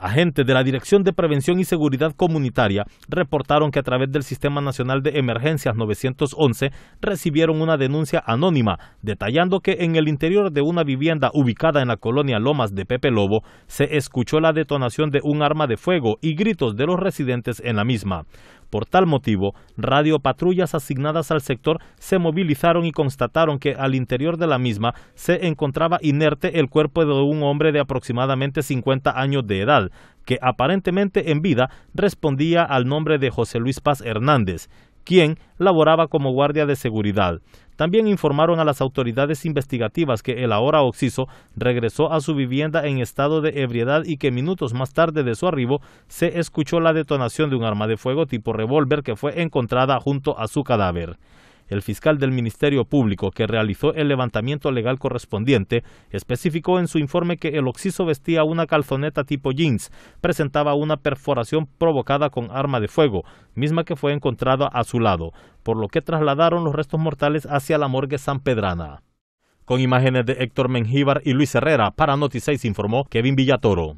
Agentes de la Dirección de Prevención y Seguridad Comunitaria reportaron que a través del Sistema Nacional de Emergencias 911 recibieron una denuncia anónima detallando que en el interior de una vivienda ubicada en la colonia Lomas de Pepe Lobo se escuchó la detonación de un arma de fuego y gritos de los residentes en la misma. Por tal motivo, radiopatrullas asignadas al sector se movilizaron y constataron que al interior de la misma se encontraba inerte el cuerpo de un hombre de aproximadamente 50 años de edad, que aparentemente en vida respondía al nombre de José Luis Paz Hernández quien laboraba como guardia de seguridad. También informaron a las autoridades investigativas que el ahora occiso regresó a su vivienda en estado de ebriedad y que minutos más tarde de su arribo se escuchó la detonación de un arma de fuego tipo revólver que fue encontrada junto a su cadáver. El fiscal del Ministerio Público, que realizó el levantamiento legal correspondiente, especificó en su informe que el occiso vestía una calzoneta tipo jeans, presentaba una perforación provocada con arma de fuego, misma que fue encontrada a su lado, por lo que trasladaron los restos mortales hacia la morgue San Pedrana. Con imágenes de Héctor Mengíbar y Luis Herrera, para Noticias informó Kevin Villatoro.